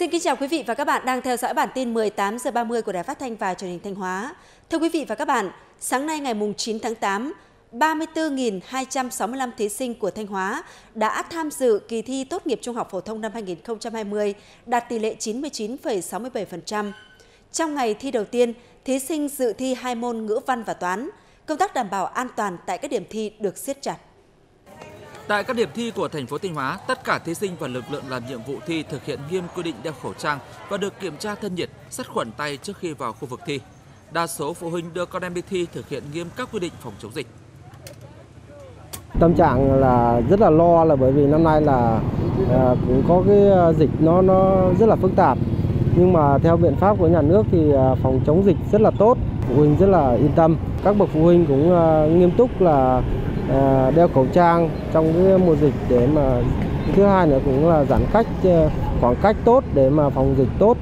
Xin kính chào quý vị và các bạn đang theo dõi bản tin 18 giờ 30 của Đài Phát thanh và Truyền hình Thanh Hóa. Thưa quý vị và các bạn, sáng nay ngày mùng 9 tháng 8, 34.265 thí sinh của Thanh Hóa đã tham dự kỳ thi tốt nghiệp trung học phổ thông năm 2020, đạt tỷ lệ 99,67%. Trong ngày thi đầu tiên, thí sinh dự thi hai môn ngữ văn và toán. Công tác đảm bảo an toàn tại các điểm thi được siết chặt. Tại các điểm thi của thành phố Thanh Hóa, tất cả thí sinh và lực lượng làm nhiệm vụ thi thực hiện nghiêm quy định đeo khẩu trang và được kiểm tra thân nhiệt, sát khuẩn tay trước khi vào khu vực thi. Đa số phụ huynh đưa con em đi thi thực hiện nghiêm các quy định phòng chống dịch. Tâm trạng là rất là lo là bởi vì năm nay là ờ, cũng có cái ờ, dịch nó nó rất là phức tạp. Nhưng mà theo biện pháp của nhà nước thì ờ, phòng chống dịch rất là tốt, phụ huynh rất là yên tâm. Các bậc phụ huynh cũng nghiêm túc là Ờ, đeo khẩu trang trong cái mùa dịch để mà thứ hai nữa cũng là giãn cách ờ, khoảng cách tốt để mà phòng dịch tốt.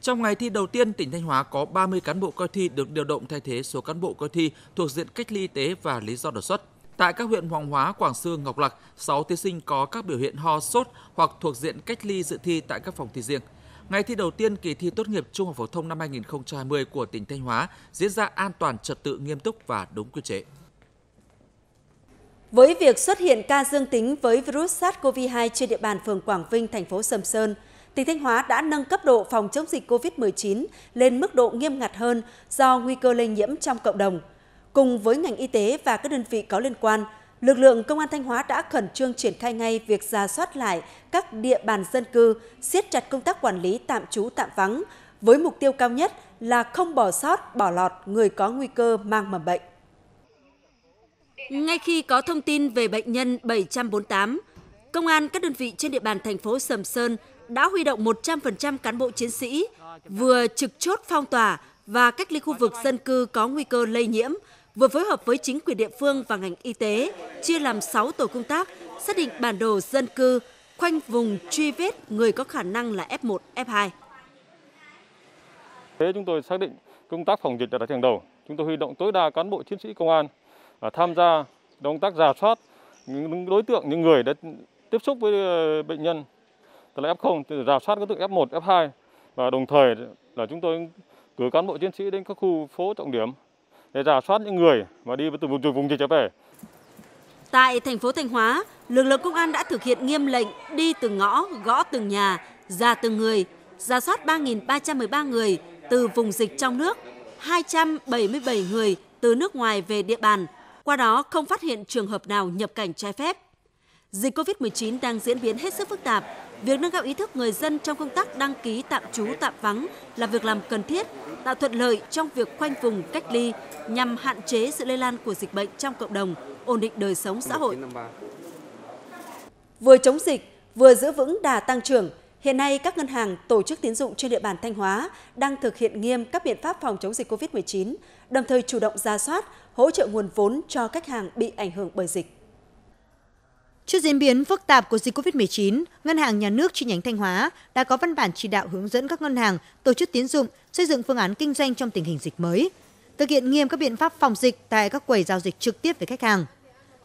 Trong ngày thi đầu tiên, tỉnh Thanh Hóa có 30 cán bộ coi thi được điều động thay thế số cán bộ coi thi thuộc diện cách ly y tế và lý do đột xuất. Tại các huyện Hoàng Hóa, Quảng Sương, Ngọc Lặc, 6 thí sinh có các biểu hiện ho, sốt hoặc thuộc diện cách ly dự thi tại các phòng thi riêng. Ngày thi đầu tiên kỳ thi tốt nghiệp trung học phổ thông năm 2020 của tỉnh Thanh Hóa diễn ra an toàn, trật tự, nghiêm túc và đúng quy chế. Với việc xuất hiện ca dương tính với virus SARS-CoV-2 trên địa bàn phường Quảng Vinh, thành phố Sầm Sơn, tỉnh Thanh Hóa đã nâng cấp độ phòng chống dịch COVID-19 lên mức độ nghiêm ngặt hơn do nguy cơ lây nhiễm trong cộng đồng. Cùng với ngành y tế và các đơn vị có liên quan, lực lượng công an Thanh Hóa đã khẩn trương triển khai ngay việc ra soát lại các địa bàn dân cư, siết chặt công tác quản lý tạm trú tạm vắng, với mục tiêu cao nhất là không bỏ sót, bỏ lọt người có nguy cơ mang mầm bệnh. Ngay khi có thông tin về bệnh nhân 748, công an các đơn vị trên địa bàn thành phố Sầm Sơn đã huy động 100% cán bộ chiến sĩ vừa trực chốt phong tỏa và cách ly khu vực dân cư có nguy cơ lây nhiễm, vừa phối hợp với chính quyền địa phương và ngành y tế, chia làm 6 tổ công tác, xác định bản đồ dân cư, khoanh vùng truy vết người có khả năng là F1, F2. Thế chúng tôi xác định công tác phòng dịch là đặt hàng đầu. Chúng tôi huy động tối đa cán bộ chiến sĩ công an và tham gia công tác giả soát những đối tượng những người đã tiếp xúc với ờ, bệnh nhân tức là F0 giả soát các tượng F1, F2 và đồng thời là chúng tôi cử cán bộ chiến sĩ đến các khu phố trọng điểm để giả soát những người mà đi từ vùng từ vùng dịch trở về. Tại thành phố Thanh Hóa, lực lượng công an đã thực hiện nghiêm lệnh đi từng ngõ, gõ từng nhà, ra từng người, giả soát 3.313 người từ vùng dịch trong nước, 277 người từ nước ngoài về địa bàn, qua đó không phát hiện trường hợp nào nhập cảnh trái phép. Dịch COVID-19 đang diễn biến hết sức phức tạp. Việc nâng cao ý thức người dân trong công tác đăng ký tạm trú tạm vắng là việc làm cần thiết, tạo thuận lợi trong việc khoanh vùng cách ly nhằm hạn chế sự lây lan của dịch bệnh trong cộng đồng, ổn định đời sống xã hội. Vừa chống dịch, vừa giữ vững đà tăng trưởng, Hiện nay, các ngân hàng, tổ chức tín dụng trên địa bàn Thanh Hóa đang thực hiện nghiêm các biện pháp phòng chống dịch COVID-19, đồng thời chủ động ra soát, hỗ trợ nguồn vốn cho khách hàng bị ảnh hưởng bởi dịch. Trước diễn biến phức tạp của dịch COVID-19, Ngân hàng Nhà nước chi nhánh Thanh Hóa đã có văn bản chỉ đạo hướng dẫn các ngân hàng, tổ chức tín dụng xây dựng phương án kinh doanh trong tình hình dịch mới, thực hiện nghiêm các biện pháp phòng dịch tại các quầy giao dịch trực tiếp với khách hàng –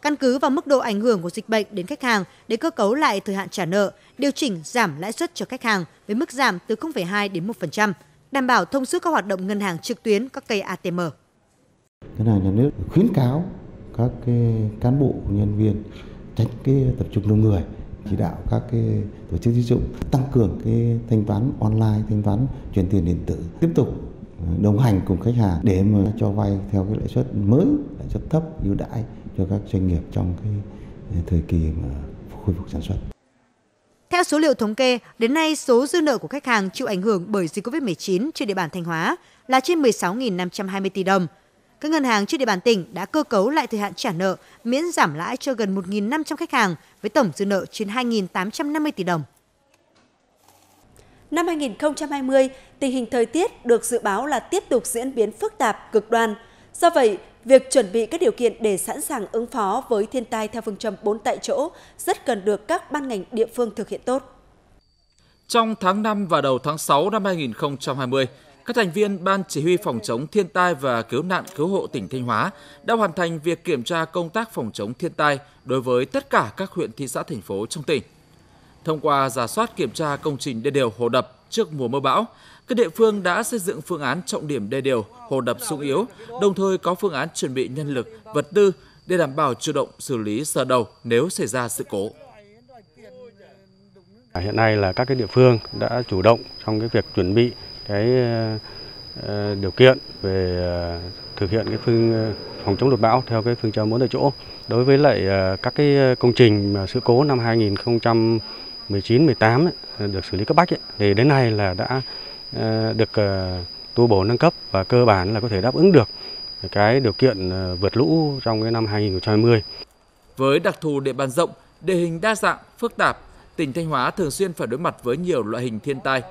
căn cứ vào mức độ ảnh hưởng của dịch bệnh đến khách hàng để cơ cấu lại thời hạn trả nợ, điều chỉnh giảm lãi suất cho khách hàng với mức giảm từ 0,2 đến 1%, đảm bảo thông suốt các hoạt động ngân hàng trực tuyến các cây ATM. Ngân hàng nhà nước khuyến cáo các cái cán bộ nhân viên tránh cái tập trung đông người chỉ đạo các cái tổ chức tín dụng tăng cường cái thanh toán online thanh toán chuyển tiền điện tử tiếp tục ờ, đồng hành cùng khách hàng để mà cho vay theo cái lãi suất mới lãi suất thấp ưu đãi cho các doanh nghiệp trong cái ờ, thời kỳ mà khôi phục sản xuất. Theo số liệu thống kê, đến nay số dư nợ của khách hàng chịu ảnh hưởng bởi dịch COVID-19 trên địa bàn Thanh Hóa là trên 16.520 tỷ đồng. Các ngân hàng trên địa bàn tỉnh đã cơ cấu lại thời hạn trả nợ, miễn giảm lãi cho gần 1.500 khách hàng với tổng dư nợ trên 2.850 tỷ đồng. Năm 2020, tình hình thời tiết được dự báo là tiếp tục diễn biến phức tạp, cực đoan. Do vậy, Việc chuẩn bị các điều kiện để sẵn sàng ứng phó với thiên tai theo phương châm 4 tại chỗ rất cần được các ban ngành địa phương thực hiện tốt. Trong tháng 5 và đầu tháng 6 năm 2020, các thành viên Ban Chỉ huy Phòng chống thiên tai và cứu nạn cứu hộ tỉnh Thanh Hóa đã hoàn thành việc kiểm tra công tác phòng chống thiên tai đối với tất cả các huyện thị xã thành phố trong tỉnh. Thông qua giả soát kiểm tra công trình đê điều hồ đập, trước mùa mưa bão. Các địa phương đã xây dựng phương án trọng điểm đê điều, hồ đập sung yếu, đồng thời có phương án chuẩn bị nhân lực, vật tư để đảm bảo chủ động xử lý sơ đầu nếu xảy ra sự cố. Hiện nay là các cái địa phương đã chủ động trong cái việc chuẩn bị cái ờ, điều kiện về ờ, thực hiện cái phương ờ, phòng chống lụt bão theo cái phương châm bốn tại chỗ. Đối với lại các cái công trình sự cố năm 2000 19, 18 ấy, được xử lý cấp bách ấy, thì đến nay là đã ờ, được ờ, tu bổ nâng cấp và cơ bản là có thể đáp ứng được cái điều kiện ờ, vượt lũ trong cái năm 2020. Với đặc thù địa bàn rộng, địa hình đa dạng, phức tạp, tỉnh Thanh Hóa thường xuyên phải đối mặt với nhiều loại hình thiên tai.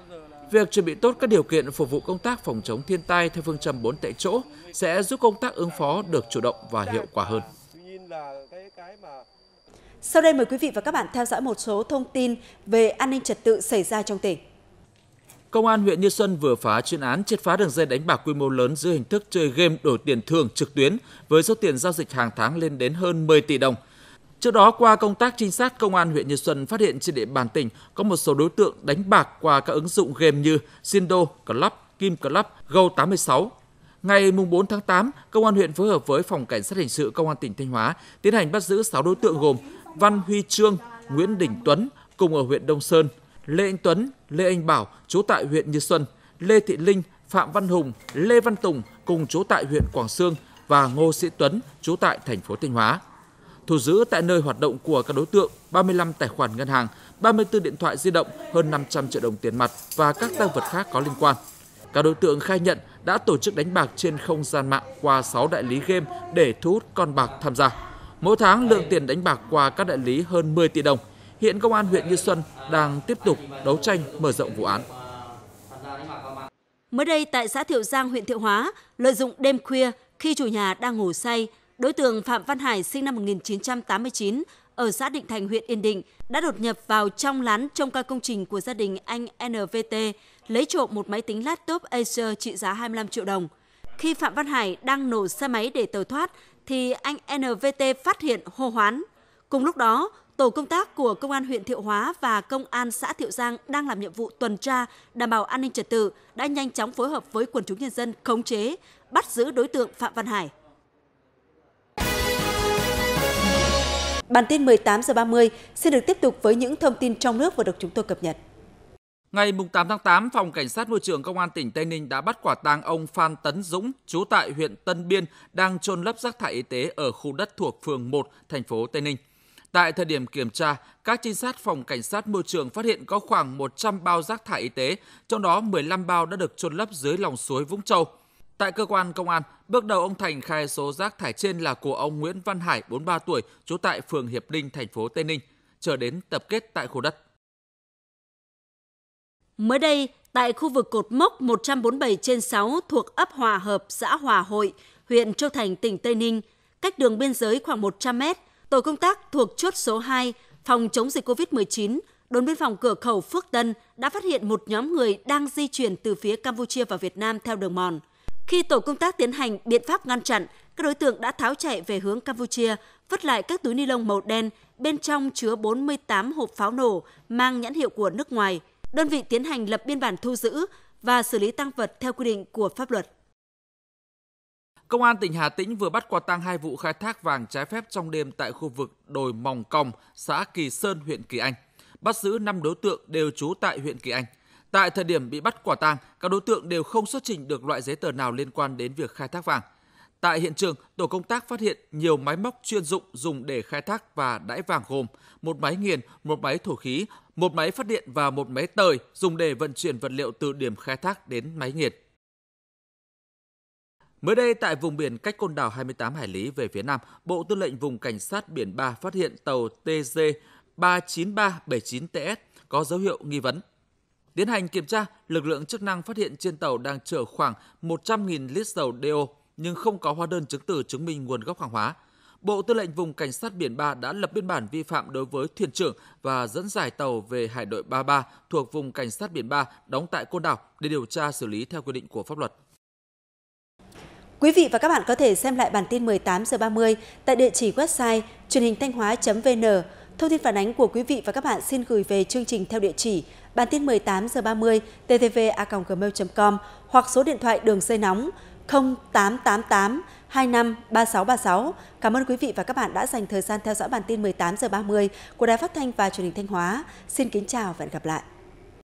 Việc chuẩn bị tốt các điều kiện phục vụ công tác phòng chống thiên tai theo phương châm 4 tại chỗ sẽ giúp công tác ứng phó được chủ động và hiệu quả hơn. Sau đây mời quý vị và các bạn theo dõi một số thông tin về an ninh trật tự xảy ra trong tỉnh. Công an huyện Như Xuân vừa phá chuyên án triệt phá đường dây đánh bạc quy mô lớn dưới hình thức chơi game đổi tiền thưởng trực tuyến với số tiền giao dịch hàng tháng lên đến hơn 10 tỷ đồng. Trước đó, qua công tác trinh sát, Công an huyện Như Xuân phát hiện trên địa bàn tỉnh có một số đối tượng đánh bạc qua các ứng dụng game như Sindo, Club, Kim Club, Go86. Ngày 4 tháng 8, Công an huyện phối hợp với Phòng Cảnh sát Hình sự Công an tỉnh Thanh Hóa tiến hành bắt giữ 6 đối tượng gồm Văn Huy Trương, Nguyễn Đình Tuấn cùng ở huyện Đông Sơn, Lê Anh Tuấn, Lê Anh Bảo chú tại huyện Như Xuân, Lê Thị Linh, Phạm Văn Hùng, Lê Văn Tùng cùng chú tại huyện Quảng Sương và Ngô Sĩ Tuấn chú tại thành phố Thanh Hóa. Thu giữ tại nơi hoạt động của các đối tượng 35 tài khoản ngân hàng, 34 điện thoại di động, hơn 500 triệu đồng tiền mặt và các tăng vật khác có liên quan. Các đối tượng khai nhận đã tổ chức đánh bạc trên không gian mạng qua 6 đại lý game để thu hút con bạc tham gia. Mỗi tháng lượng tiền đánh bạc qua các đại lý hơn 10 tỷ đồng. Hiện công an huyện Như Xuân đang tiếp tục đấu tranh mở rộng vụ án. Mới đây tại xã Thiệu Giang, huyện Thiệu Hóa, lợi dụng đêm khuya khi chủ nhà đang ngủ say, đối tượng Phạm Văn Hải sinh năm 1989 ở xã Định Thành, huyện Yên Định đã đột nhập vào trong lán trong coi công trình của gia đình anh NVT, lấy trộm một máy tính laptop Acer trị giá 25 triệu đồng. Khi Phạm Văn Hải đang nổ xe máy để tàu thoát thì anh NVT phát hiện hô hoán. Cùng lúc đó, tổ công tác của Công an huyện Thiệu Hóa và Công an xã Thiệu Giang đang làm nhiệm vụ tuần tra đảm bảo an ninh trật tự đã nhanh chóng phối hợp với quần chúng nhân dân khống chế, bắt giữ đối tượng Phạm Văn Hải. Bản tin 18 giờ 30 xin được tiếp tục với những thông tin trong nước vừa được chúng tôi cập nhật. Ngày 8 tháng 8, Phòng Cảnh sát Môi trường Công an tỉnh Tây Ninh đã bắt quả tang ông Phan Tấn Dũng, trú tại huyện Tân Biên, đang trôn lấp rác thải y tế ở khu đất thuộc phường 1, thành phố Tây Ninh. Tại thời điểm kiểm tra, các trinh sát phòng cảnh sát môi trường phát hiện có khoảng 100 bao rác thải y tế, trong đó 15 bao đã được chôn lấp dưới lòng suối Vũng Châu. Tại cơ quan công an, bước đầu ông Thành khai số rác thải trên là của ông Nguyễn Văn Hải, 43 tuổi, trú tại phường Hiệp Ninh, thành phố Tây Ninh, chờ đến tập kết tại khu đất. Mới đây, tại khu vực cột mốc 147 trên 6 thuộc ấp Hòa Hợp, xã Hòa Hội, huyện Châu Thành, tỉnh Tây Ninh, cách đường biên giới khoảng 100 mét, tổ công tác thuộc chốt số 2, phòng chống dịch COVID-19, đồn biên phòng cửa khẩu Phước Tân đã phát hiện một nhóm người đang di chuyển từ phía Campuchia vào Việt Nam theo đường mòn. Khi tổ công tác tiến hành biện pháp ngăn chặn, các đối tượng đã tháo chạy về hướng Campuchia, vứt lại các túi ni lông màu đen bên trong chứa 48 hộp pháo nổ mang nhãn hiệu của nước ngoài. Đơn vị tiến hành lập biên bản thu giữ và xử lý tăng vật theo quy định của pháp luật. Công an tỉnh Hà Tĩnh vừa bắt quả tang hai vụ khai thác vàng trái phép trong đêm tại khu vực đồi Mòng Còng, xã Kỳ Sơn, huyện Kỳ Anh. Bắt giữ 5 đối tượng đều trú tại huyện Kỳ Anh. Tại thời điểm bị bắt quả tang, các đối tượng đều không xuất trình được loại giấy tờ nào liên quan đến việc khai thác vàng. Tại hiện trường, tổ công tác phát hiện nhiều máy móc chuyên dụng dùng để khai thác và đãi vàng gồm một máy nghiền, một máy thổ khí, một máy phát điện và một máy tời dùng để vận chuyển vật liệu từ điểm khai thác đến máy nghiền. Mới đây, tại vùng biển cách côn đảo 28 hải lý về phía Nam, Bộ Tư lệnh Vùng Cảnh sát Biển 3 phát hiện tàu TG 39379TS có dấu hiệu nghi vấn. Tiến hành kiểm tra, lực lượng chức năng phát hiện trên tàu đang chở khoảng 100.000 lít dầu DO nhưng không có hóa đơn chứng từ chứng minh nguồn gốc hàng hóa. Bộ Tư lệnh Vùng Cảnh sát Biển 3 đã lập biên bản vi phạm đối với thuyền trưởng và dẫn giải tàu về Hải đội 33 thuộc Vùng Cảnh sát Biển 3 đóng tại Côn Đảo để điều tra xử lý theo quy định của pháp luật. Quý vị và các bạn có thể xem lại bản tin 18 giờ 30 tại địa chỉ website truyền hình thanh hóa.vn. Thông tin phản ánh của quý vị và các bạn xin gửi về chương trình theo địa chỉ bản tin 18 giờ 30 ttvacomgmail.com hoặc số điện thoại đường dây nóng 0888 25 3636. Cảm ơn quý vị và các bạn đã dành thời gian theo dõi bản tin 18 giờ 30 của Đài Phát thanh và Truyền hình Thanh Hóa. Xin kính chào và hẹn gặp lại.